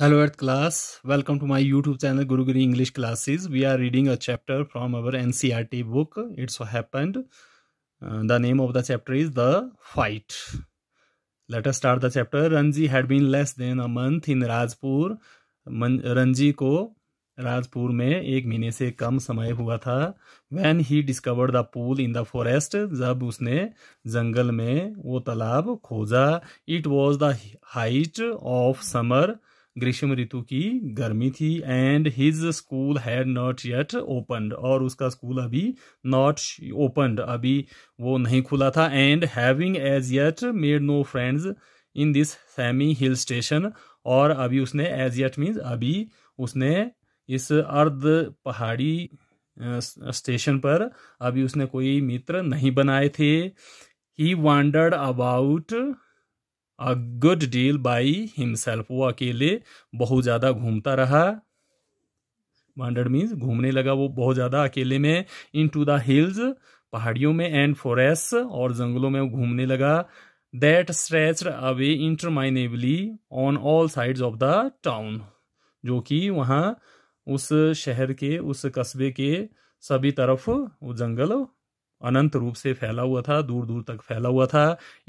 Hello eighth class welcome to my YouTube channel Gurugiri English classes we are reading a chapter from our N C R T book it's happened the name of the chapter is the fight let's start the chapter Ranji had been less than a month in Rajpur Ranji को राजपुर में एक महीने से कम समय हुआ था when he discovered the pool in the forest जब उसने जंगल में वो तालाब खोजा it was the height of summer ग्रीष्म ऋतु की गर्मी थी and his school had not yet opened और उसका स्कूल अभी नॉट ओपनड अभी वो नहीं खुला था and having as yet made no friends in this semi hill station और अभी उसने एज येट मीन्स अभी उसने इस अर्ध पहाड़ी स्टेशन पर अभी उसने कोई मित्र नहीं बनाए थे he wandered about a good deal by himself वो अकेले बहुत ज़्यादा घूमता रहा वांडर्ड मीन्स घूमने लगा वो बहुत ज़्यादा अकेले में इन टू द हिल्स पहाड़ियों में एंड फॉरेस्ट और जंगलों में वो घूमने लगा that stretch away interminably on all sides of the town जो कि वहाँ उस शहर के उस कस्बे के सभी तरफ वो जंगल अनंत रूप से फैला हुआ था दूर दूर तक फैला हुआ था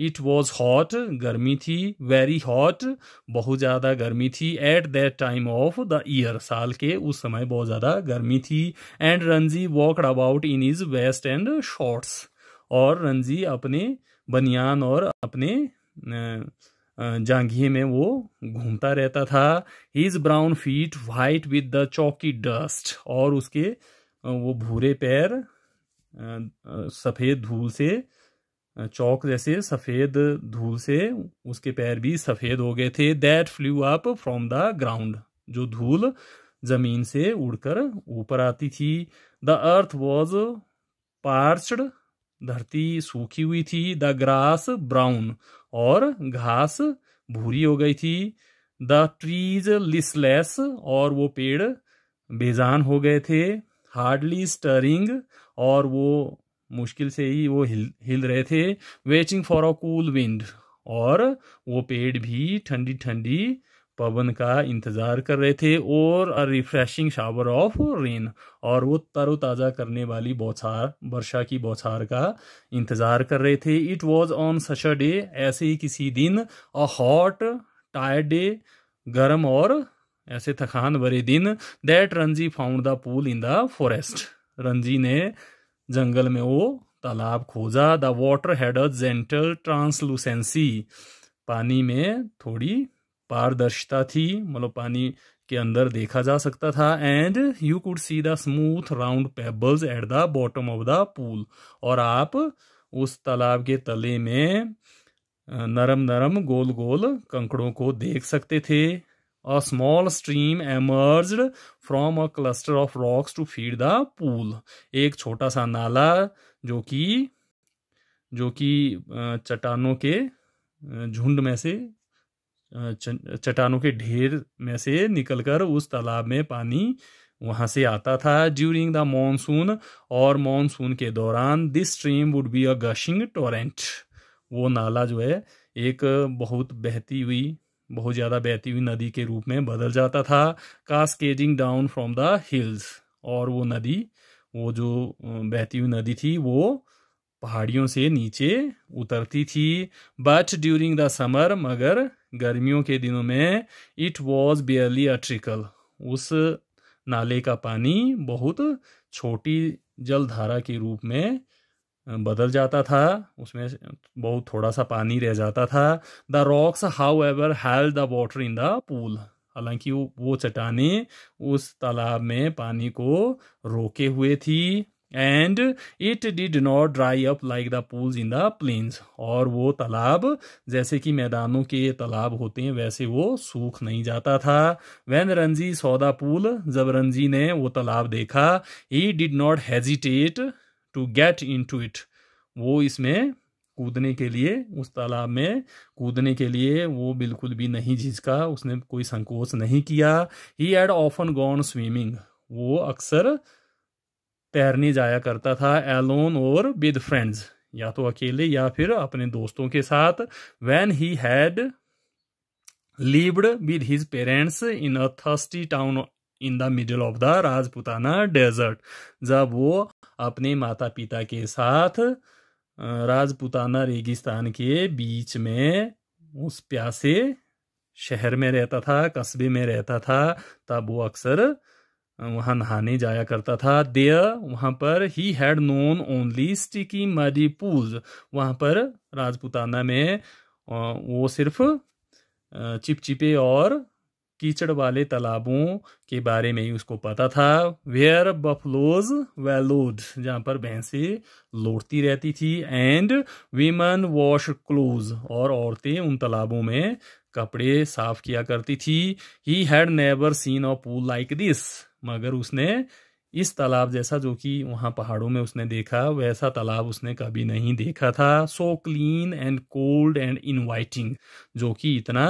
इट वॉज हॉट गर्मी थी वेरी हॉट बहुत ज़्यादा गर्मी थी at that time of the year साल के उस समय बहुत ज़्यादा गर्मी थी and Ranji walked about in his vest and shorts और रंजी अपने बनियान और अपने जांघिए में वो घूमता रहता था his brown feet white with the chalky dust और उसके वो भूरे पैर सफ़ेद धूल से चौक जैसे सफ़ेद धूल से उसके पैर भी सफ़ेद हो गए थे that flew up from the ground जो धूल जमीन से उड़कर ऊपर आती थी द अर्थ वॉज पार्चड धरती सूखी हुई थी द ग्रास ब्राउन और घास भूरी हो गई थी द ट्रीज लिसलेस और वो पेड़ बेजान हो गए थे हार्डली स्टरिंग और वो मुश्किल से ही वो हिल हिल रहे थे waiting for a cool wind और वो पेड़ भी ठंडी ठंडी पवन का इंतजार कर रहे थे और a refreshing shower of rain और वो तरोताज़ा करने वाली बौछार वर्षा की बौछार का इंतजार कर रहे थे it was on such a day ऐसे ही किसी दिन अ हॉट टायर्ड डे गर्म और ऐसे थकान भरे दिन that Ranji found the pool in the forest Ranji ने जंगल में वो तालाब खोजा the water had a gentle translucency पानी में थोड़ी पारदर्शिता थी मतलब पानी के अंदर देखा जा सकता था and you could see the smooth round pebbles at the bottom of the pool और आप उस तालाब के तले में नरम नरम गोल गोल कंकड़ों को देख सकते थे A small stream emerged from a cluster of rocks to feed the pool. एक छोटा सा नाला जो कि जो कि चट्टानों के झुंड में से चट्टानों के ढेर में से निकलकर उस तालाब में पानी वहाँ से आता था ड्यूरिंग द मानसून और मानसून के दौरान this stream would be a gushing torrent वो नाला जो है एक बहुत बहती हुई बहुत ज़्यादा बहती हुई नदी के रूप में बदल जाता था cascading down from the hills और वो नदी वो जो बहती हुई नदी थी वो पहाड़ियों से नीचे उतरती थी बट ड्यूरिंग द समर मगर गर्मियों के दिनों में it was barely a trickle उस नाले का पानी बहुत छोटी जलधारा के रूप में बदल जाता था उसमें बहुत थोड़ा सा पानी रह जाता था the rocks however held the water in the pool हालांकि वो चट्टाने उस तालाब में पानी को रोके हुए थी and it did not dry up like the pools in the plains और वो तालाब जैसे कि मैदानों के तालाब होते हैं वैसे वो सूख नहीं जाता था वैन रंजी सौदा पूल जब रंजी ने वो तालाब देखा he did not hesitate to get into it वो इसमें कूदने के लिए उस तालाब में कूदने के लिए वो बिल्कुल भी नहीं झिझका उसने कोई संकोच नहीं किया he had often gone swimming वो अक्सर तैरने जाया करता था एलोन और विद फ्रेंड्स या तो अकेले या फिर अपने दोस्तों के साथ when he had lived with his parents in a thirsty town in the middle of the Rajputana desert जब वो अपने माता पिता के साथ राजपुताना रेगिस्तान के बीच में उस प्यासे शहर में रहता था कस्बे में रहता था तब वो अक्सर वहाँ नहाने जाया करता था दे वहाँ पर he had known only sticky muddy pool वहाँ पर राजपुताना में वो सिर्फ चिपचिपे और कीचड़ वाले तालाबों के बारे में ही उसको पता था वेयर बफलोज वेलोड जहाँ पर भैंसें लौटती रहती थी एंड वीमन वॉश क्लोज और औरतें उन तालाबों में कपड़े साफ किया करती थी he had never seen a pool like this मगर उसने इस तालाब जैसा जो कि वहाँ पहाड़ों में उसने देखा वैसा तालाब उसने कभी नहीं देखा था so clean and cold and inviting जो कि इतना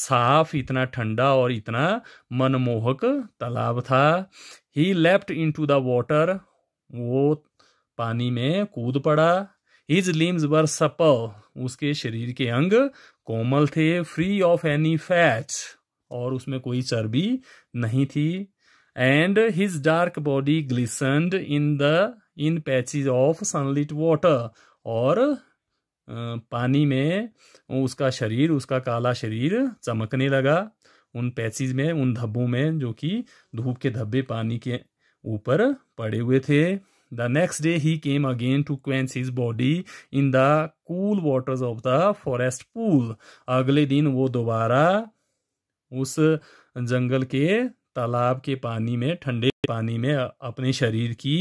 साफ इतना ठंडा और इतना मनमोहक तालाब था he left into the water वो पानी में कूद पड़ा हिज लिम्स वर सपल उसके शरीर के अंग कोमल थे फ्री ऑफ एनी फैट और उसमें कोई चर्बी नहीं थी and his dark body glistened in the in patches of sunlit water और पानी में उसका शरीर उसका काला शरीर चमकने लगा उन पैचिज में उन धब्बों में जो कि धूप के धब्बे पानी के ऊपर पड़े हुए थे the next day he came again to quench his body in the cool waters of the forest pool अगले दिन वो दोबारा उस जंगल के तालाब के पानी में ठंडे पानी में अपने शरीर की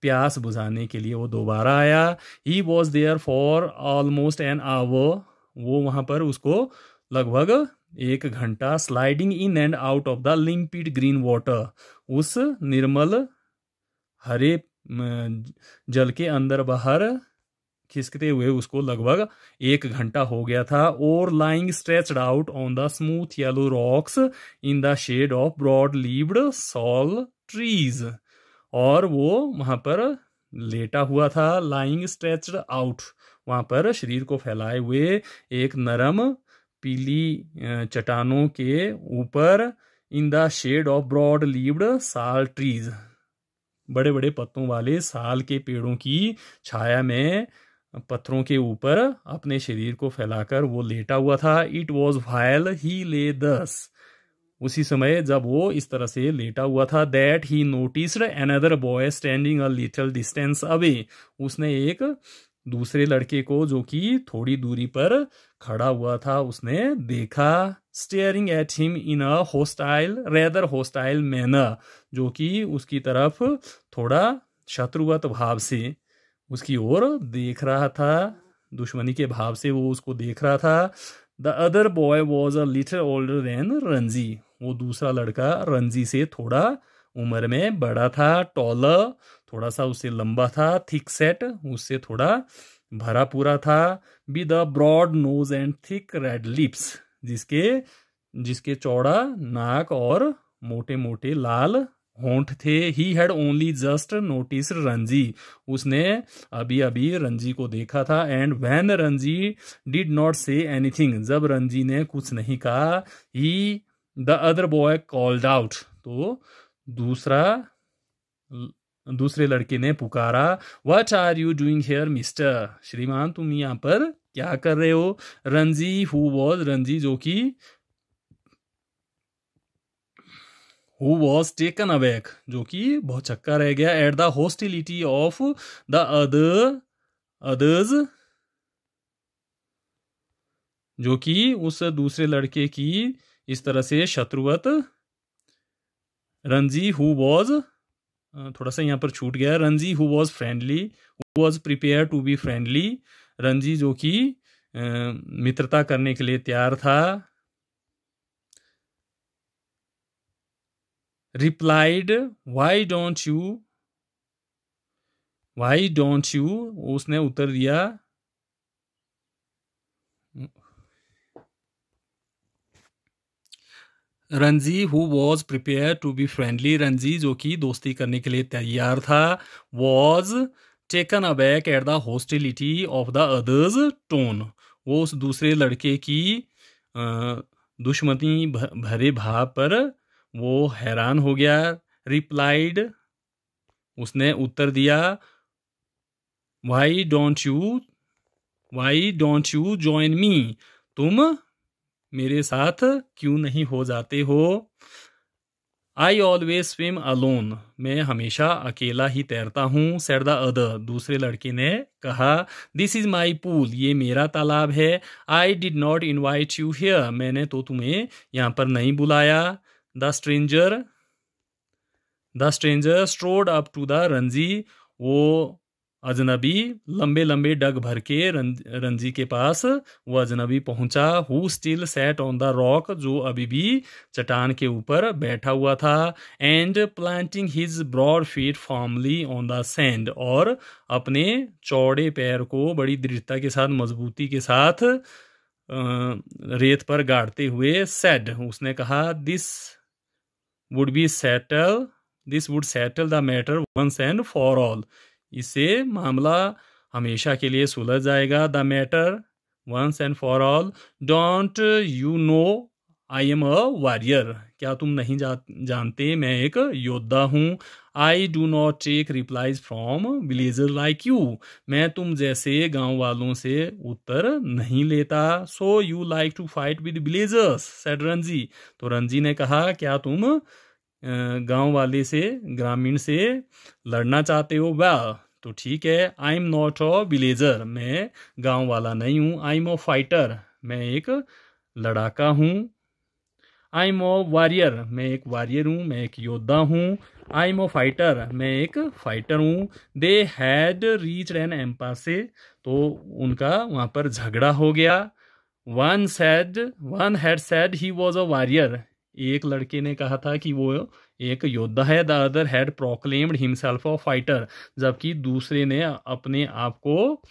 प्यास बुझाने के लिए वो दोबारा आया he was there for almost an hour वो वहाँ पर उसको लगभग एक घंटा sliding in and out of the limpid green water उस निर्मल हरे जल के अंदर बाहर खिसकते हुए उसको लगभग एक घंटा हो गया था और lying stretched out on the smooth yellow rocks in the shade of broad leaved sal trees और वो वहां पर लेटा हुआ था लाइंग स्ट्रेचड आउट वहां पर शरीर को फैलाए हुए एक नरम पीली चट्टानों के ऊपर in the shade of broad leaved sal trees बड़े बड़े पत्तों वाले साल के पेड़ों की छाया में पत्थरों के ऊपर अपने शरीर को फैलाकर वो लेटा हुआ था इट वॉज वायल ही ले दस उसी समय जब वो इस तरह से लेटा हुआ था that he another boy standing a little distance away उसने एक दूसरे लड़के को जो कि थोड़ी दूरी पर खड़ा हुआ था उसने देखा staring at him in a hostile rather hostile manner जो कि उसकी तरफ थोड़ा शत्रुवत भाव से उसकी ओर देख रहा था दुश्मनी के भाव से वो उसको देख रहा था the other boy was a little older than Ranji वो दूसरा लड़का रंजी से थोड़ा उम्र में बड़ा था टॉलर थोड़ा सा उससे लंबा था थिक सेट उससे थोड़ा भरा पूरा था with a broad nose and thick red lips जिसके जिसके चौड़ा नाक और मोटे मोटे लाल होंठ थे he had only just notice Ranji उसने अभी अभी रंजी को देखा था and when Ranji did not say anything जब रंजी ने कुछ नहीं कहा he the other boy called out तो दूसरा दूसरे लड़के ने पुकारा what are you doing here mister श्रीमान तुम यहाँ पर क्या कर रहे हो रंजी हु वॉज रंजी जो कि हु वॉज टेकन अवेक जो कि बहुत चक्का रह गया at the hostility of the other others जो कि उस दूसरे लड़के की इस तरह से शत्रुवत रंजी हु वॉज थोड़ा सा यहाँ पर छूट गया Ranji who was friendly who was prepared to be friendly Ranji जो कि मित्रता करने के लिए तैयार था replied why don't you why don't you उसने उत्तर दिया Ranji who was prepared to be friendly Ranji जो कि दोस्ती करने के लिए तैयार था was taken aback at the hostility of the other's tone वो उस दूसरे लड़के की दुश्मनी भरे भाव पर वो हैरान हो गया रिप्लाइड उसने उत्तर दिया why don't you why don't you join me तुम मेरे साथ क्यों नहीं हो जाते हो आई ऑलवेज स्विम अलोन मैं हमेशा अकेला ही तैरता हूँ सरदा द अदर दूसरे लड़के ने कहा दिस इज माई पूल ये मेरा तालाब है I did not invite you here मैंने तो तुम्हें यहाँ पर नहीं बुलाया the stranger the stranger strode up to the Ranji वो अजनबी लंबे लंबे डग भर के रंज, रंजी के पास वो अजनबी पहुंचा who still sat on the rock जो अभी भी चट्टान के ऊपर बैठा हुआ था and planting his broad feet formally on the sand और अपने चौड़े पैर को बड़ी दृढ़ता के साथ मजबूती के साथ रेत पर गाड़ते हुए सेड उसने कहा this would be settle this would settle the matter once and for all इससे मामला हमेशा के लिए सुलझ जाएगा the matter once and for all don't you know I am a warrior क्या तुम नहीं जा, जानते मैं एक योद्धा हूँ I do not take replies from villager like you मैं तुम जैसे गांव वालों से उत्तर नहीं लेता so you like to fight with villagers said Ranji तो रंजी ने कहा क्या तुम गांव वाले से ग्रामीण से लड़ना चाहते हो वह तो ठीक है I am not a villager मैं गांव वाला नहीं हूँ आई एम अ फाइटर मैं एक लड़ाका हूँ आई एम अ वॉरियर मैं एक वॉरियर हूँ मैं एक योद्धा हूँ आई एम अ फाइटर मैं एक फाइटर हूँ they had reach an impasse तो उनका वहाँ पर झगड़ा हो गया one said one had said he was a warrior एक लड़के ने कहा था कि वो एक योद्धा है the other had proclaimed himself a fighter जबकि दूसरे ने अपने आप को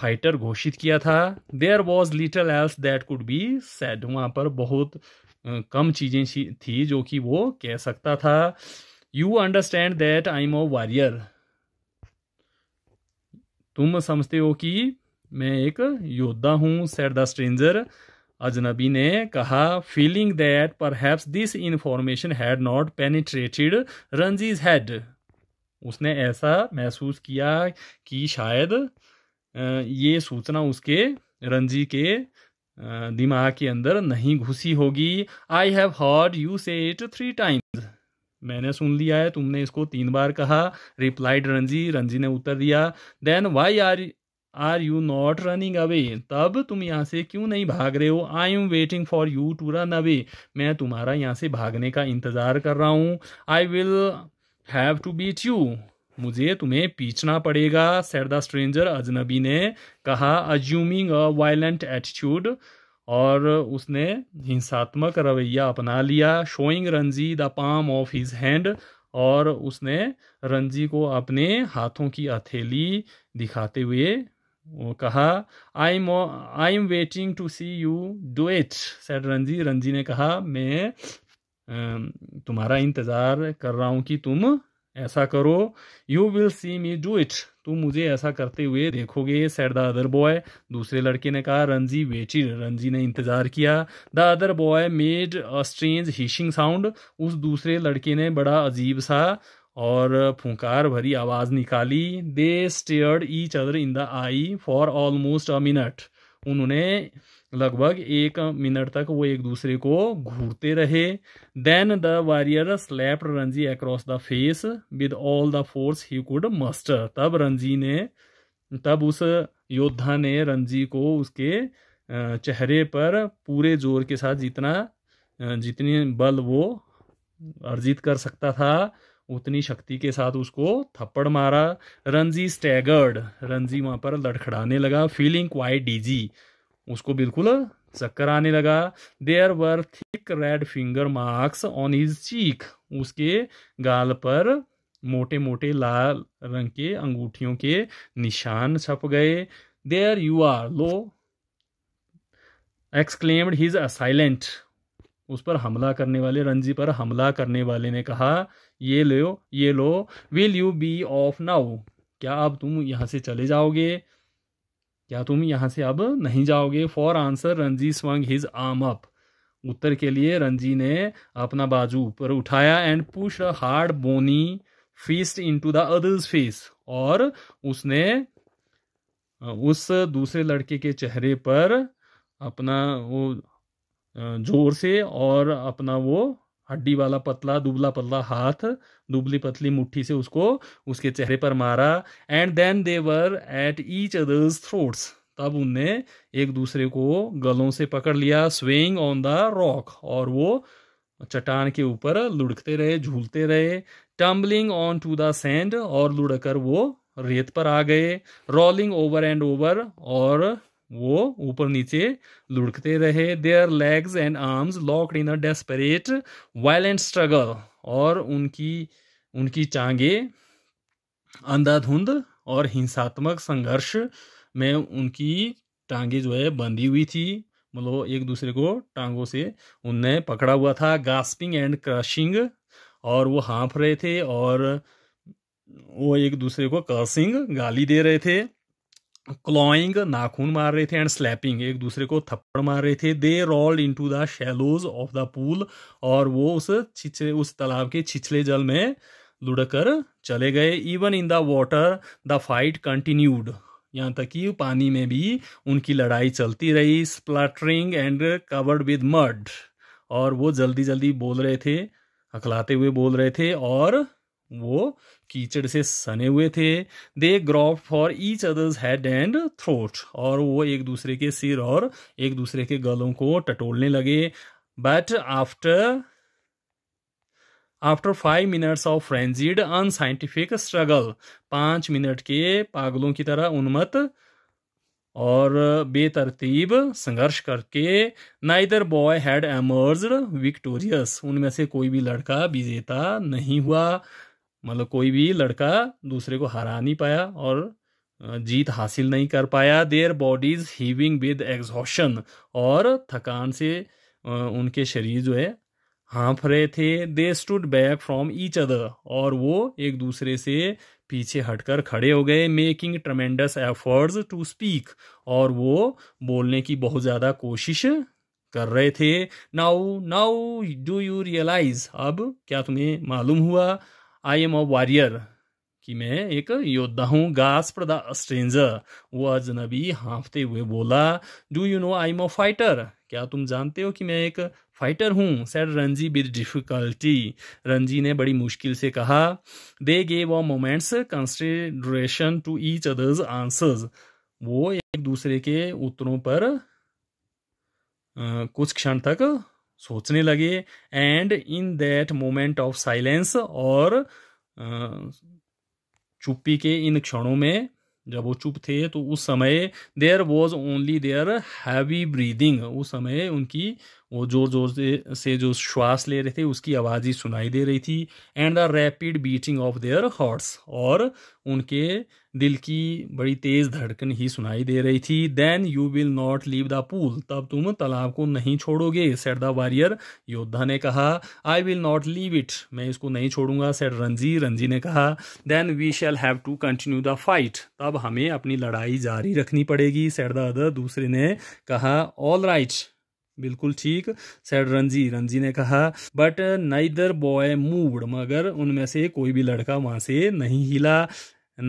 फाइटर घोषित किया था there was little else that could be said वहाँ पर बहुत कम चीज़ें थी जो कि वो कह सकता था you understand that I am a warrior तुम समझते हो कि मैं एक योद्धा हूँ सेड द स्ट्रेंजर अजनबी ने कहा feeling that perhaps this information had not penetrated Ranji's head उसने ऐसा महसूस किया कि शायद ये सूचना उसके रंजी के दिमाग के अंदर नहीं घुसी होगी I have heard you say it three times मैंने सुन लिया है तुमने इसको तीन बार कहा रिप्लाइड रंजी रंजी ने उत्तर दिया then why are are you not running away तब तुम यहाँ से क्यों नहीं भाग रहे हो I am waiting for you to run away मैं तुम्हारा यहाँ से भागने का इंतज़ार कर रहा हूँ I will have to beat you मुझे तुम्हें पीछना पड़ेगा सेट द स्ट्रेंजर अजनबी ने कहा अज्यूमिंग अ वायलेंट एटीट्यूड और उसने हिंसात्मक रवैया अपना लिया showing Ranji the palm of his hand और उसने रंजी को अपने हाथों की हथेली दिखाते हुए कहा आई मो I am waiting to see you do it said Ranji Ranji ने कहा मैं तुम्हारा इंतज़ार कर रहा हूँ कि तुम ऐसा करो you will see me do it तुम मुझे ऐसा करते हुए देखोगे सेट द अदर बॉय दूसरे लड़के ने कहा रंजी वेटी रंजी ने इंतज़ार किया the other boy made a strange hissing sound उस दूसरे लड़के ने बड़ा अजीब सा और फुंकार भरी आवाज़ निकाली they stared each other in the eye for almost a minute उन्होंने लगभग एक मिनट तक वो एक दूसरे को घूरते रहे then the warrior slap Ranji across the face with all the force he could muster तब रंजी ने तब उस योद्धा ने रंजी को उसके चेहरे पर पूरे जोर के साथ जितना जितने बल वो अर्जित कर सकता था उतनी शक्ति के साथ उसको थप्पड़ मारा रंजी स्टैगर्ड रंजी वहाँ पर लड़खड़ाने लगा फीलिंग क्वाइट डीजी उसको बिल्कुल चक्कर आने लगा there were thick red finger marks on his cheek उसके गाल पर मोटे मोटे लाल रंग के अंगूठियों के निशान छप गए देयर यू आर लो एक्सक्लेम्ड हिज असाइलेंट उस पर हमला करने वाले रंजी पर हमला करने वाले ने कहा ये लो ये लो will you be off now क्या अब तुम यहाँ से चले जाओगे क्या तुम यहाँ से अब नहीं जाओगे for answer Ranji swung his arm up उत्तर के लिए रंजी ने अपना बाजू ऊपर उठाया and push a hard bony fist to the other's face और उसने उस दूसरे लड़के के चेहरे पर अपना वो जोर से और अपना वो हड्डी वाला पतला दुबला पतला हाथ दुबली पतली मुट्ठी से उसको उसके चेहरे पर मारा and then they were at each other's throats तब उनने एक दूसरे को गलों से पकड़ लिया स्वेइंग ऑन द रॉक और वो चट्टान के ऊपर लुढ़कते रहे झूलते रहे tumbling on to the sand और लुढ़कर वो रेत पर आ गए रोलिंग ओवर एंड ओवर और वो ऊपर नीचे लुढ़कते रहे their legs and arms locked in a desperate violent struggle और उनकी उनकी टांगे अंधाधुंध और हिंसात्मक संघर्ष में उनकी टांगे जो है बंधी हुई थी मतलब एक दूसरे को टांगों से उनने पकड़ा हुआ था गास्पिंग एंड क्रशिंग और वो हाँफ रहे थे और वो एक दूसरे को कर्सिंग गाली दे रहे थे क्लॉइंग नाखून मार रहे थे एंड स्लैपिंग एक दूसरे को थप्पड़ मार रहे थे they rolled to the shallows of the pool और वो उस छिछले उस तालाब के छिछले जल में लुढ़क कर चले गए even in the water the fight continued यहाँ तक कि पानी में भी उनकी लड़ाई चलती रही spluttering and covered with mud और वो जल्दी जल्दी बोल रहे थे हकलाते हुए बोल रहे थे और वो कीचड़ से सने हुए थे they grope for each other's head and throat और वो एक दूसरे के सिर और एक दूसरे के गलों को टटोलने लगे but after after five minutes of frenzied unscientific struggle पांच मिनट के पागलों की तरह उन्मत और बेतरतीब संघर्ष करके neither boy had emerge victorious उनमें से कोई भी लड़का विजेता नहीं हुआ मतलब कोई भी लड़का दूसरे को हरा नहीं पाया और जीत हासिल नहीं कर पाया their bodies heaving with exhaustion और थकान से उनके शरीर जो है हाँफ रहे थे they stood back from each other और वो एक दूसरे से पीछे हटकर खड़े हो गए making tremendous efforts to speak और वो बोलने की बहुत ज़्यादा कोशिश कर रहे थे now now do you realise अब क्या तुम्हें मालूम हुआ आई एम अ वॉरियर कि मैं एक योद्धा हूँ गास प्रदा स्ट्रेंजर वो अजनबी हाँफते हुए बोला do you know I am a fighter क्या तुम जानते हो कि मैं एक फाइटर हूँ said Ranji with difficulty Ranji ने बड़ी मुश्किल से कहा they gave a moment's consideration to each other's answers वो एक दूसरे के उत्तरों पर आ, कुछ क्षण तक सोचने लगे and in that moment of silence और चुप्पी के इन क्षणों में जब वो चुप थे तो उस समय there was only their heavy breathing उस समय उनकी वो ज़ोर ज़ोर से से जो श्वास ले रहे थे उसकी आवाज़ ही सुनाई दे रही थी and the rapid beating of their hearts और उनके दिल की बड़ी तेज़ धड़कन ही सुनाई दे रही थी then you will not leave the pool तब तुम तालाब को नहीं छोड़ोगे सेट द वॉरियर योद्धा ने कहा I will not leave it मैं इसको नहीं छोड़ूंगा सेट रंजी रंजी ने कहा then we shall have to continue the fight तब हमें अपनी लड़ाई जारी रखनी पड़ेगी सेट द अदर दूसरे ने कहा ऑल राइट right, बिल्कुल ठीक सैड रंजी रंजी ने कहा बट नाइदर बॉय मूवड मगर उनमें से कोई भी लड़का वहाँ से नहीं हिला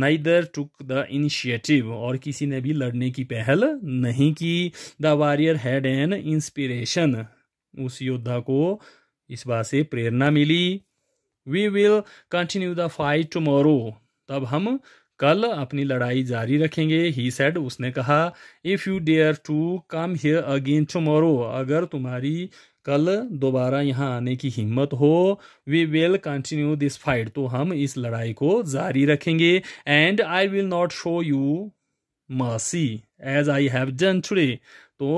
नाइदर टुक द इनिशिएटिव और किसी ने भी लड़ने की पहल नहीं की the warrior had an inspiration उस योद्धा को इस बात से प्रेरणा मिली we will continue the fight tomorrow तब हम कल अपनी लड़ाई जारी रखेंगे ही सेड उसने कहा if you dare to come here again tomorrow अगर तुम्हारी कल दोबारा यहाँ आने की हिम्मत हो we will continue this fight तो हम इस लड़ाई को जारी रखेंगे and I will not show you mercy as I have done today तो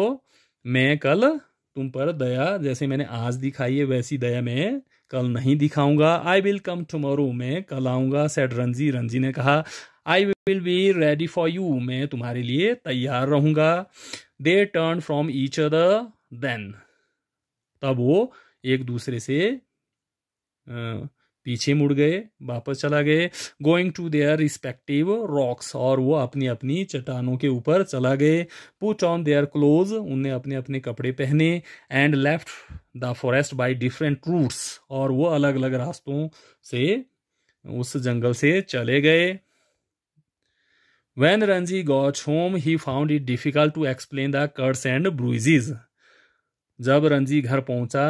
मैं कल तुम पर दया जैसे मैंने आज दिखाई है वैसी दया मैं कल नहीं दिखाऊंगा आई विल कम टुमारो मैं कल आऊँगा सेट रंजी रंजी ने कहा I will be ready for you मैं तुम्हारे लिए तैयार रहूंगा they turn from each other then तब वो एक दूसरे से पीछे मुड़ गए वापस चला गए going to their respective rocks और वो अपनी अपनी चट्टानों के ऊपर चला गए पुट ऑन देयर क्लोज उनने अपने अपने कपड़े पहने and left the forest by different routes और वो अलग अलग रास्तों से उस जंगल से चले गए When Ranji got home, he found it difficult to explain the cuts and bruises. जब रंजी घर पहुंचा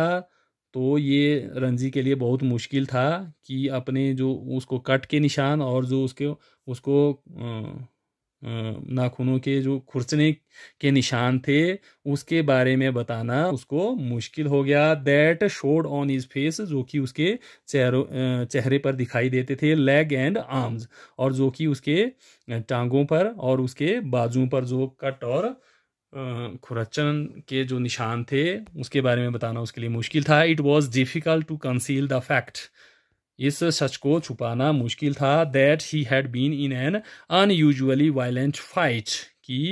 तो ये रंजी के लिए बहुत मुश्किल था कि अपने जो उसको कट के निशान और जो उसके उसको नाखूनों के जो खुरचने के निशान थे उसके बारे में बताना उसको मुश्किल हो गया that showed on his face जो कि उसके चेहरों चेहरे पर दिखाई देते थे लेग एंड आर्म्स और जो कि उसके टांगों पर और उसके बाजू पर जो कट और खुरचन के जो निशान थे उसके बारे में बताना उसके लिए मुश्किल था it was difficult to conceal the fact इस सच को छुपाना मुश्किल था that he had been in an unusually violent fight कि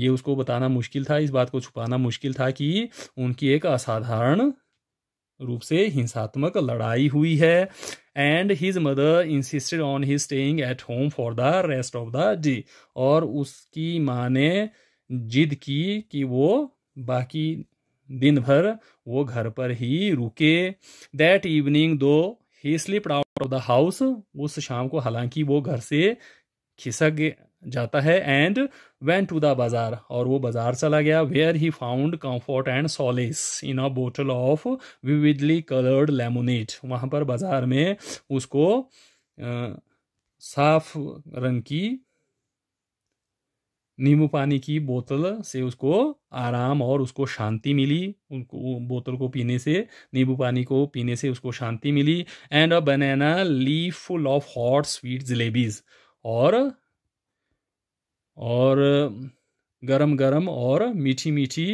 ये उसको बताना मुश्किल था इस बात को छुपाना मुश्किल था कि उनकी एक असाधारण रूप से हिंसात्मक लड़ाई हुई है and his mother insisted on his staying at home for the rest of the day और उसकी माँ ने जिद की कि वो बाकी दिन भर वो घर पर ही रुके that evening though he slip out of the house उस शाम को हालांकि वो घर से खिसक जाता है एंड वेन टू द बाजार और वो बाजार चला गया where he found comfort and solace in a bottle of vividly coloured lemonade वहाँ पर बाजार में उसको आ, साफ रंग की नींबू पानी की बोतल से उसको आराम और उसको शांति मिली उनको बोतल को पीने से नींबू पानी को पीने से उसको शांति मिली and a banana leaf full of hot sweet jalebis और और गरम गरम और मीठी मीठी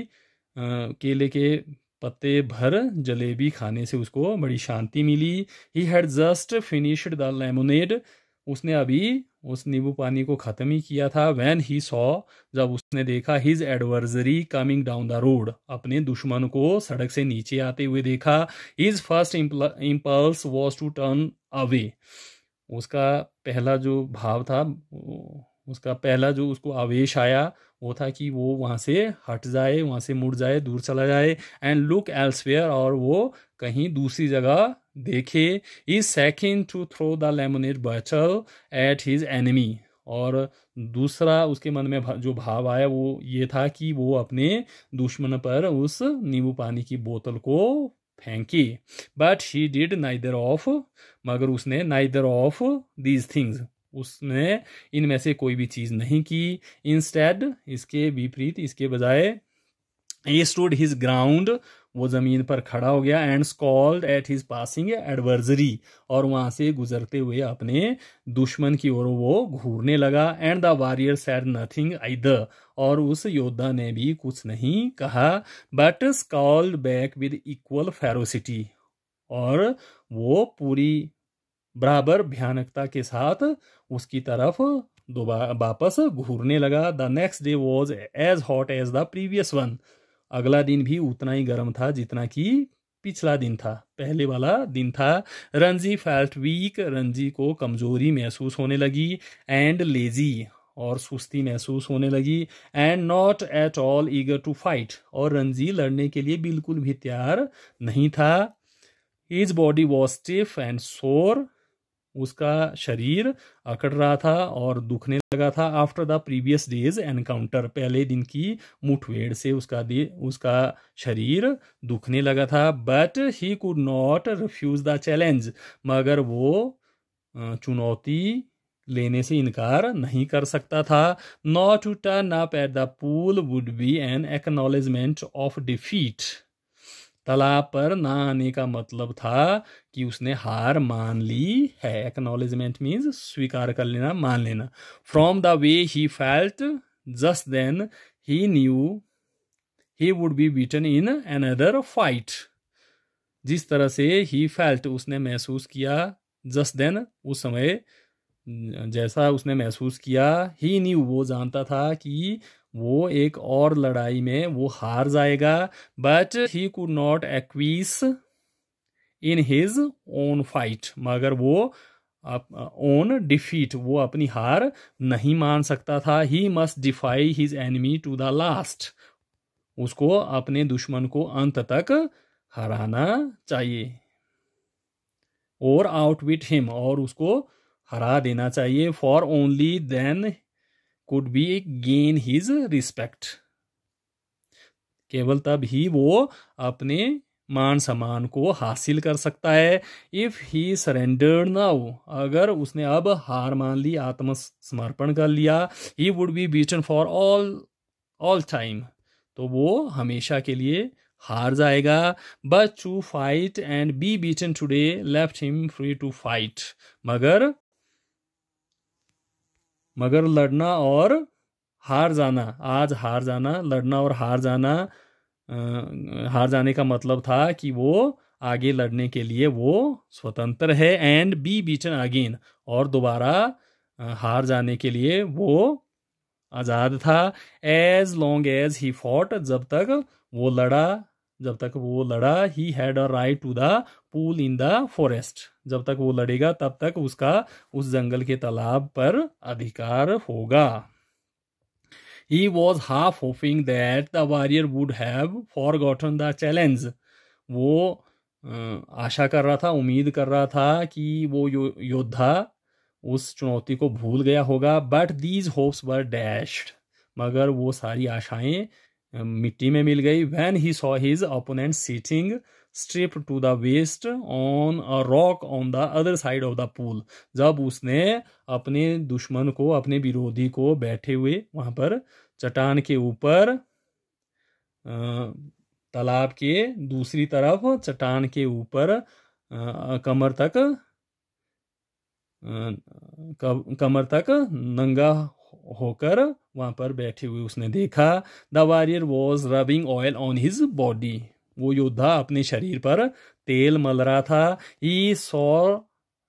केले के पत्ते भर जलेबी खाने से उसको बड़ी शांति मिली he had just finished the lemonade उसने अभी उस नींबू पानी को ख़त्म ही किया था वैन ही सॉ जब उसने देखा his adversary coming down the road अपने दुश्मन को सड़क से नीचे आते हुए देखा his first impulse was to turn away उसका पहला जो भाव था उसका पहला जो उसको आवेश आया वो था कि वो वहाँ से हट जाए वहाँ से मुड़ जाए दूर चला जाए एंड लुक एल्सवेयर और वो कहीं दूसरी जगह देखे his second to throw the lemonade bottle at his enemy और दूसरा उसके मन में जो भाव आया वो ये था कि वो अपने दुश्मन पर उस नींबू पानी की बोतल को फेंकी but he did neither of मगर उसने नाइदर ऑफ दीज थिंग्स उसने इनमें से कोई भी चीज़ नहीं की इंस्टेड इसके विपरीत इसके बजाय ए स्टूड हिज ग्राउंड वो ज़मीन पर खड़ा हो गया and scowled at his passing adversary और वहाँ से गुजरते हुए अपने दुश्मन की ओर वो घूरने लगा and the warrior said nothing आई और उस योद्धा ने भी कुछ नहीं कहा but scowled back with equal ferocity और वो पूरी बराबर भयानकता के साथ उसकी तरफ दोबारा वापस घूरने लगा the next day was as hot as the previous one अगला दिन भी उतना ही गर्म था जितना कि पिछला दिन था पहले वाला दिन था रंजी फेल्ट वीक रंजी को कमजोरी महसूस होने लगी एंड लेजी और सुस्ती महसूस होने लगी and not at all eager to fight और रंजी लड़ने के लिए बिल्कुल भी तैयार नहीं था his body was stiff and sore उसका शरीर अकड़ रहा था और दुखने लगा था after the previous day's encounter पहले दिन की मुठभेड़ से उसका दे उसका शरीर दुखने लगा था but he could not refuse the challenge मगर वो चुनौती लेने से इनकार नहीं कर सकता था not to turn up at the pool would be an acknowledgement of defeat तालाब पर ना आने का मतलब था कि उसने हार मान ली है एक्नोलेजमेंट मीन्स स्वीकार कर लेना मान लेना from the way he felt just then he knew he would be beaten another fight जिस तरह से ही फेल्ट उसने महसूस किया जस्ट देन उस समय जैसा उसने महसूस किया ही न्यू वो जानता था कि वो एक और लड़ाई में वो हार जाएगा but he could not acquiesce in his own fight मगर वो ओन डिफीट वो अपनी हार नहीं मान सकता था he must defy his enemy to the last उसको अपने दुश्मन को अंत तक हराना चाहिए और आउटविट हिम और उसको हरा देना चाहिए for only then could be gain his respect केवल तब ही वो अपने मान सम्मान को हासिल कर सकता है इफ ही सरेंडर्ड नाउ अगर उसने अब हार मान ली आत्मसमर्पण कर लिया he would be beaten for all all time तो वो हमेशा के लिए हार जाएगा but to fight and be beaten today left him free to fight मगर मगर लड़ना और हार जाना आज हार जाना लड़ना और हार जाना आ, हार जाने का मतलब था कि वो आगे लड़ने के लिए वो स्वतंत्र है एंड बी बीटन अगेन और दोबारा हार जाने के लिए वो आज़ाद था as long as he fought जब तक वो लड़ा जब तक वो लड़ा he had a right to the pool in the forest जब तक वो लड़ेगा तब तक उसका उस जंगल के तालाब पर अधिकार होगा he was half hoping that the warrior would have forgotten the challenge वो आशा कर रहा था उम्मीद कर रहा था कि वो यो, योद्धा उस चुनौती को भूल गया होगा but these hopes were dashed मगर वो सारी आशाएं मिट्टी में मिल गई when he saw his opponent sitting strip to the waist on a rock on the other side of the pool जब उसने अपने दुश्मन को अपने विरोधी को बैठे हुए वहां पर चट्टान के ऊपर तालाब के दूसरी तरफ चट्टान के ऊपर कमर तक कमर तक नंगा होकर वहां पर बैठे हुए उसने देखा the warrior was rubbing oil on his body वो योद्धा अपने शरीर पर तेल मल रहा था he saw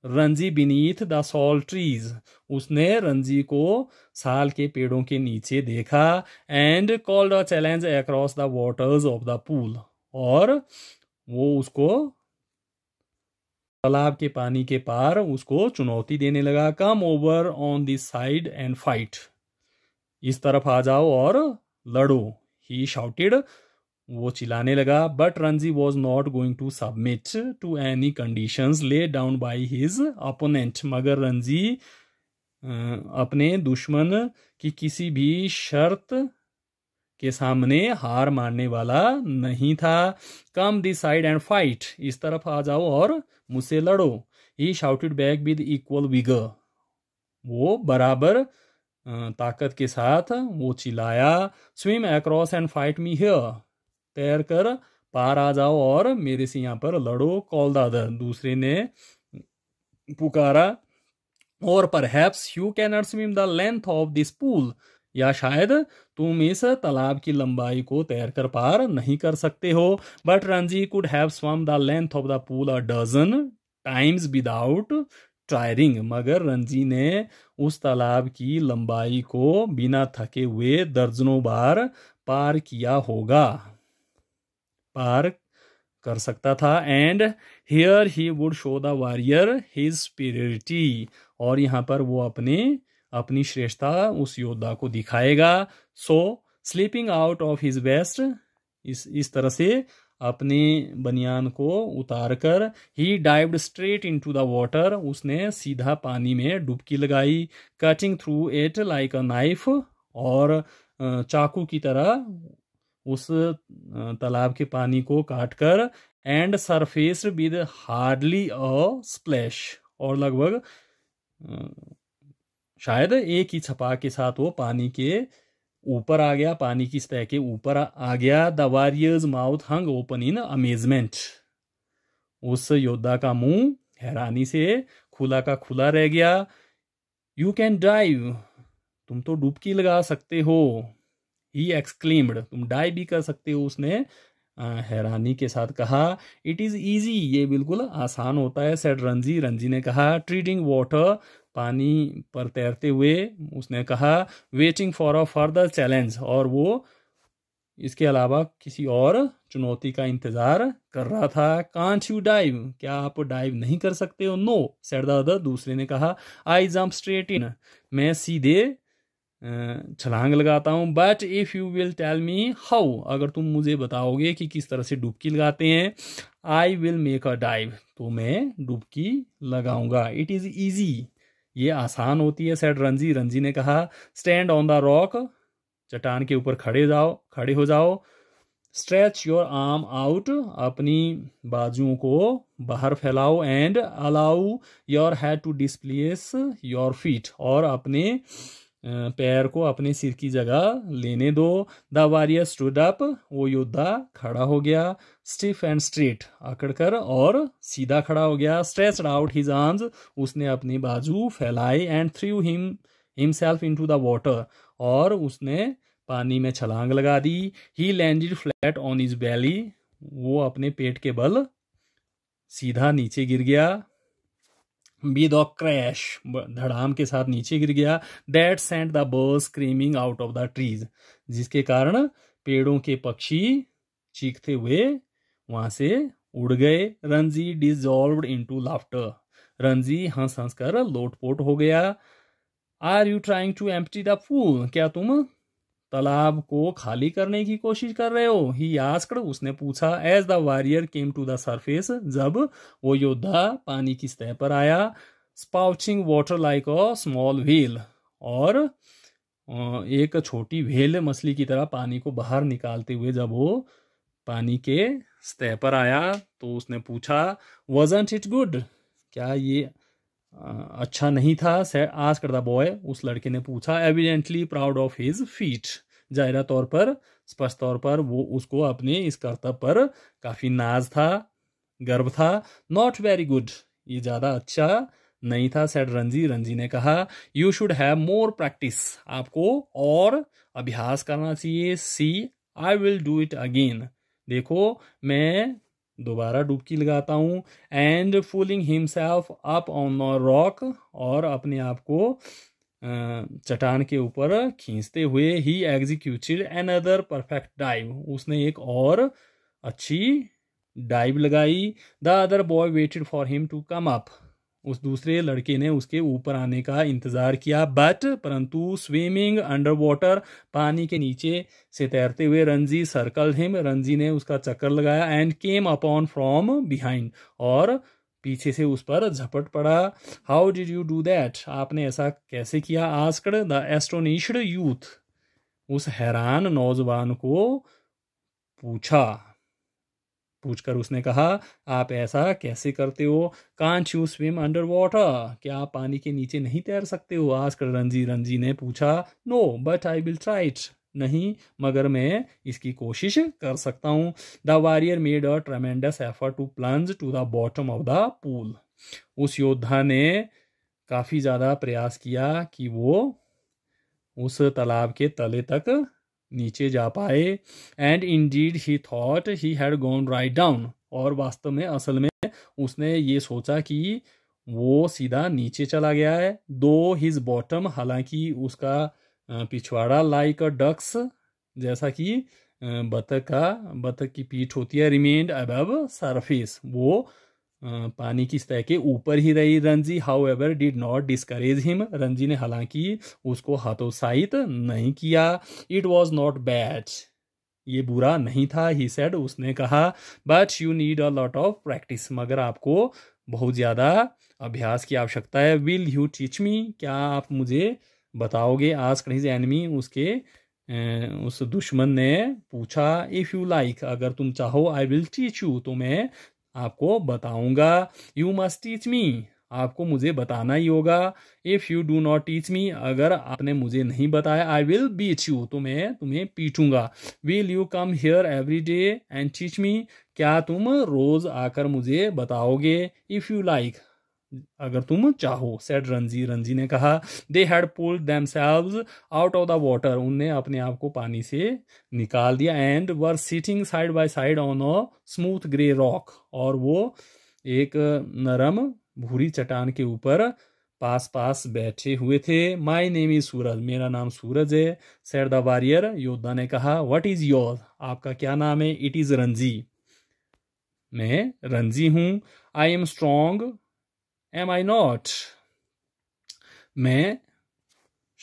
Ranji beneath the sal trees उसने रंजी को साल के पेड़ों के नीचे देखा and called a challenge across the waters of the pool और वो उसको तालाब के पानी के पार उसको चुनौती देने लगा come over on this side and fight इस तरफ आ जाओ और लड़ो ही शाउटेड वो चिल्लाने लगा but Ranji was not going to submit to any condition laid down by his opponent मगर रणजी अपने दुश्मन की किसी भी शर्त के सामने हार मानने वाला नहीं था come this side and fight इस तरफ आ जाओ और मुझसे लड़ो he shouted back with equal vigour वो बराबर ताकत के साथ वो चिल्लाया swim across and fight me here तैर कर पार आ जाओ और मेरे से यहाँ पर लड़ो कॉल दादर दूसरे ने पुकारा और perhaps you can not swim the length of this pool या शायद तुम इस तालाब की लंबाई को तैरकर पार नहीं कर सकते हो but Ranji could have swum the length of the pool a dozen times without tiring मगर रणजी ने उस तालाब की लंबाई को बिना थके हुए दर्जनों बार पार किया होगा पार कर सकता था and here he would show the warrior his superiority और यहाँ पर वो अपने अपनी श्रेष्ठता उस योद्धा को दिखाएगा so slipping out of his waist इस इस तरह से अपने बनियान को उतार कर he dived straight into the water उसने सीधा पानी में डुबकी लगाई cutting through it like a knife और चाकू की तरह उस तालाब के पानी को काट कर and surface with hardly a splash और लगभग शायद एक ही छपा के साथ वो पानी के ऊपर आ गया पानी की सतह के ऊपर आ गया the warrior's mouth hung open in amazement उस योद्धा का मुंह हैरानी से खुला का खुला रह गया यू कैन डाइव तुम तो डुबकी लगा सकते हो ही एक्सक्लेम्ड तुम डाई भी कर सकते हो उसने हैरानी के साथ कहा इट इज़ ईजी ये बिल्कुल आसान होता है सेड रंजी रंजी ने कहा ट्रीडिंग वाटर पानी पर तैरते हुए उसने कहा waiting for a further challenge और वो इसके अलावा किसी और चुनौती का इंतजार कर रहा था कांच यू डाइव क्या आप डाइव नहीं कर सकते हो नो सर दूसरे ने कहा आई जम्प स्ट्रेट इन मैं सीधे छलांग लगाता हूँ but if you will tell me how अगर तुम मुझे बताओगे कि किस तरह से डुबकी लगाते हैं I will make a dive तो मैं डुबकी लगाऊंगा इट इज़ ईजी ये आसान होती है सेड रंजी रंजी ने कहा स्टैंड ऑन द रॉक चट्टान के ऊपर खड़े जाओ खड़े हो जाओ स्ट्रेच योर आर्म आउट अपनी बाजुओं को बाहर फैलाओ and allow your head to displace your feet और अपने पैर को अपने सिर की जगह लेने दो द वारियर स्टूड अप वो योद्धा खड़ा हो गया स्टिफ एंड स्ट्रेट आकड़कर और सीधा खड़ा हो गया स्ट्रेच आउट हिज आर्म्स उसने अपनी बाजू फैलाई and threw him himself into the water और उसने पानी में छलांग लगा दी he landed flat on his belly वो अपने पेट के बल सीधा नीचे गिर गया with a क्रैश धड़ाम के साथ नीचे गिर गया that sent the bird screaming out of the trees जिसके कारण पेड़ों के पक्षी चीखते हुए वहां से उड़ गए Ranji dissolved into laughter Ranji हंस हाँ, हंस कर लोटपोट हो गया are you trying to empty the pool क्या तुम तालाब को खाली करने की कोशिश कर रहे हो ही आस्कड उसने पूछा as the warrior came to the surface जब वो योद्धा पानी की सतह पर आया spouting water like a small whale और एक छोटी व्हेल मछली की तरह पानी को बाहर निकालते हुए जब वो पानी के सतह पर आया तो उसने पूछा वजन इट गुड क्या ये अच्छा नहीं था आज कर द बॉय उस लड़के ने पूछा evidently proud of his feat जाहिर तौर पर स्पष्ट तौर पर वो उसको अपने इस कर्तव्य पर काफ़ी नाज था गर्व था नॉट वेरी गुड ये ज़्यादा अच्छा नहीं था सेड रंजी रंजी ने कहा you should have more practice आपको और अभ्यास करना चाहिए see I will do it again देखो मैं दोबारा डुबकी लगाता हूँ and pulling himself up on rock और अपने आप को चट्टान के ऊपर खींचते हुए he executed another perfect dive उसने एक और अच्छी डाइव लगाई the other boy waited for him to come up उस दूसरे लड़के ने उसके ऊपर आने का इंतज़ार किया बट परंतु स्विमिंग अंडर वाटर पानी के नीचे से तैरते हुए रंजी सर्कल हिम रंजी ने उसका चक्कर लगाया and came upon from behind और पीछे से उस पर झपट पड़ा how did you do that आपने ऐसा कैसे किया आस्कड द एस्ट्रोनिश्ड यूथ उस हैरान नौजवान को पूछा पूछकर उसने कहा आप ऐसा कैसे करते हो कांच यू स्विम अंडर वाटर क्या आप पानी के नीचे नहीं तैर सकते हो आजकल रंजी रंजी ने पूछा no but I will try it नहीं मगर मैं इसकी कोशिश कर सकता हूँ the warrior made a tremendous effort to plunge to the bottom of the pool उस योद्धा ने काफ़ी ज़्यादा प्रयास किया कि वो उस तालाब के तले तक नीचे जा पाए and indeed he thought he had gone right down और वास्तव में असल में उसने ये सोचा कि वो सीधा नीचे चला गया है दो हिज बॉटम हालांकि उसका पिछवाड़ा लाइक अ डक्स जैसा कि बतख का बतख की पीठ होती है रिमेंड अबव सरफेस वो पानी की सतह के ऊपर ही रही Ranji however did not discourage him Ranji ने हालांकि उसको हतोत्साहित नहीं किया इट वॉज नॉट बैच ये बुरा नहीं था ही सेड उसने कहा but you need a lot of practice मगर आपको बहुत ज़्यादा अभ्यास की आवश्यकता है विल यू टीच मी क्या आप मुझे बताओगे आज कहीं से एनमी उसके उस दुश्मन ने पूछा इफ़ यू लाइक अगर तुम चाहो आई विल टीच यू तो मैं आपको बताऊंगा यू मस्ट टीच मी आपको मुझे बताना ही होगा if you do not teach me अगर आपने मुझे नहीं बताया आई विल बीच यू तो मैं तुम्हें पीटूंगा will you come here every day and teach me क्या तुम रोज़ आकर मुझे बताओगे इफ़ यू लाइक अगर तुम चाहो सेड रंजी रणजी ने कहा they had pull them out of the water उनने अपने आप को पानी से निकाल दिया and were sitting side by side on a smooth grey rock और वो एक नरम भूरी चट्टान के ऊपर पास पास बैठे हुए थे माई नेम इज सूरज मेरा नाम सूरज है सैर द वॉरियर योद्धा ने कहा वट इज योर आपका क्या नाम है इट इज रंजी मैं रंजी हूँ I am strong am I not मैं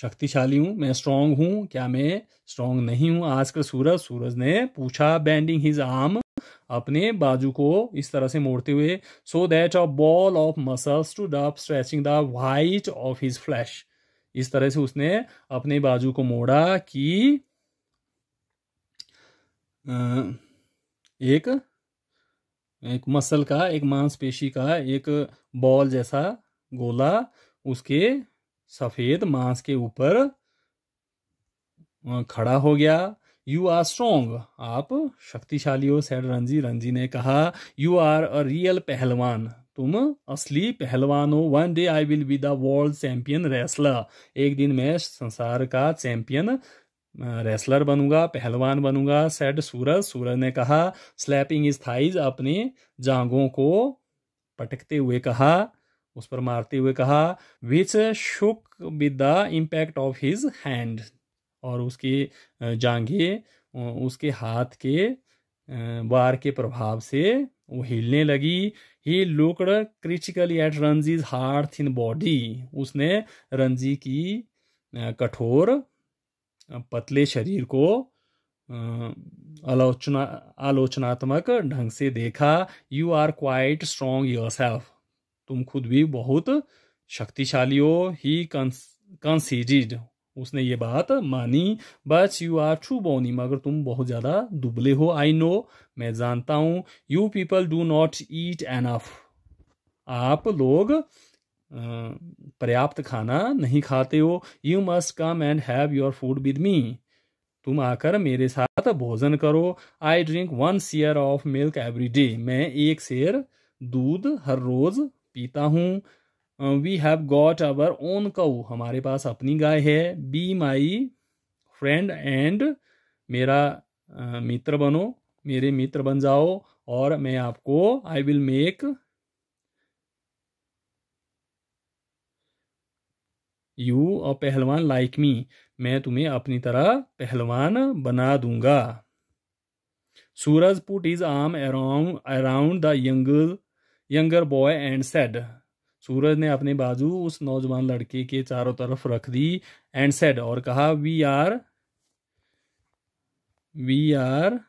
शक्तिशाली हूं मैं स्ट्रांग हूं क्या मैं स्ट्रांग नहीं आज आजकल सूरज सूरज ने पूछा बैंडिंग हिज आर्म अपने बाजू को इस तरह से मोड़ते हुए so that a ball of muscles टू up stretching the white of his flesh इस तरह से उसने अपने बाजू को मोड़ा कि एक एक मसल का एक मांसपेशी का एक बॉल जैसा गोला उसके सफेद मांस के ऊपर खड़ा हो गया यू आर स्ट्रोंग आप शक्तिशाली हो सैड रंजी रंजी ने कहा यू आर अ रियल पहलवान तुम असली पहलवान हो one day I will be the world champion wrestler एक दिन मैं संसार का चैंपियन रेसलर बनूंगा पहलवान बनूंगा सेड सूरज सूरज ने कहा स्लैपिंग इज थाइज अपने जांगों को पटकते हुए कहा उस पर मारते हुए कहा which shook with the impact of his hand और उसकी जांगे उसके हाथ के वार के प्रभाव से वो हिलने लगी he looked critically at Ranji's hard lean body उसने रंजी की कठोर पतले शरीर को आलोचना आलोचनात्मक ढंग से देखा you are quite strong yourself तुम खुद भी बहुत शक्तिशाली हो ही कंसीजिड उसने ये बात मानी but you are too bony मगर तुम बहुत ज़्यादा दुबले हो आई नो मैं जानता हूँ you people do not eat enough आप लोग पर्याप्त खाना नहीं खाते हो you must come and have your food with me तुम आकर मेरे साथ भोजन करो I drink one seer of milk every day मैं एक शेर दूध हर रोज पीता हूँ we have got our own cow हमारे पास अपनी गाय है बी माई फ्रेंड एंड मेरा मित्र बनो मेरे मित्र बन जाओ और मैं आपको I will make you a pahalwan like मी मैं तुम्हें अपनी तरह पहलवान बना दूंगा Suraj put his arm around around the younger younger boy and said Suraj ने अपने बाजू उस नौजवान लड़के के चारों तरफ रख दी एंड सेड और कहा वी आर वी आर